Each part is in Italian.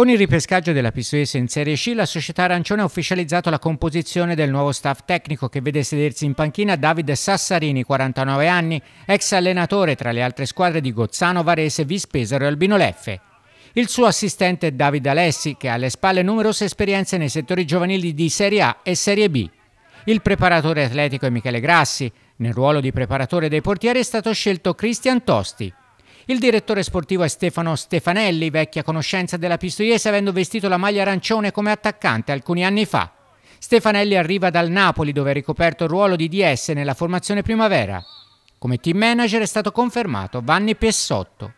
Con il ripescaggio della Pistoiese in Serie C, la società arancione ha ufficializzato la composizione del nuovo staff tecnico che vede sedersi in panchina Davide Sassarini, 49 anni, ex allenatore tra le altre squadre di Gozzano, Varese, Vispesaro e Albino Leffe. Il suo assistente è David Alessi, che ha alle spalle numerose esperienze nei settori giovanili di Serie A e Serie B. Il preparatore atletico è Michele Grassi, nel ruolo di preparatore dei portieri è stato scelto Cristian Tosti. Il direttore sportivo è Stefano Stefanelli, vecchia conoscenza della Pistoiese, avendo vestito la maglia arancione come attaccante alcuni anni fa. Stefanelli arriva dal Napoli, dove ha ricoperto il ruolo di DS nella formazione primavera. Come team manager è stato confermato Vanni Pessotto.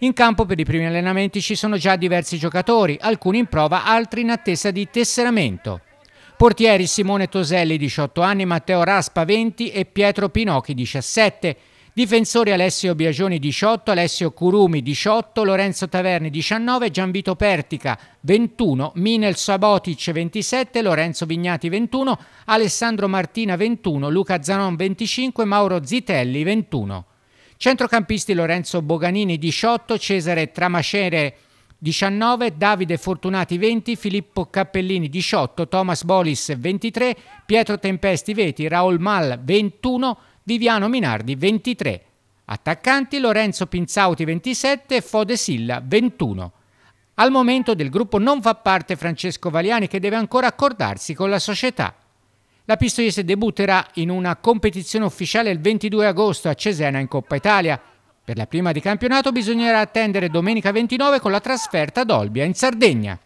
In campo per i primi allenamenti ci sono già diversi giocatori, alcuni in prova, altri in attesa di tesseramento. Portieri Simone Toselli 18 anni, Matteo Raspa 20 e Pietro Pinocchi 17. Difensori Alessio Biagioni 18, Alessio Curumi 18, Lorenzo Taverni 19, Gianvito Pertica 21, Minel Sabotic 27, Lorenzo Vignati 21, Alessandro Martina 21, Luca Zanon 25, Mauro Zitelli 21. Centrocampisti Lorenzo Boganini 18, Cesare Tramacere 19, Davide Fortunati 20, Filippo Cappellini 18, Thomas Bolis 23, Pietro Tempesti 20, Raul Mal 21, Viviano Minardi 23, attaccanti Lorenzo Pinzauti 27 e Fode Silla 21. Al momento del gruppo non fa parte Francesco Valiani che deve ancora accordarsi con la società. La Pistoiese debutterà in una competizione ufficiale il 22 agosto a Cesena in Coppa Italia. Per la prima di campionato bisognerà attendere domenica 29 con la trasferta ad Olbia in Sardegna.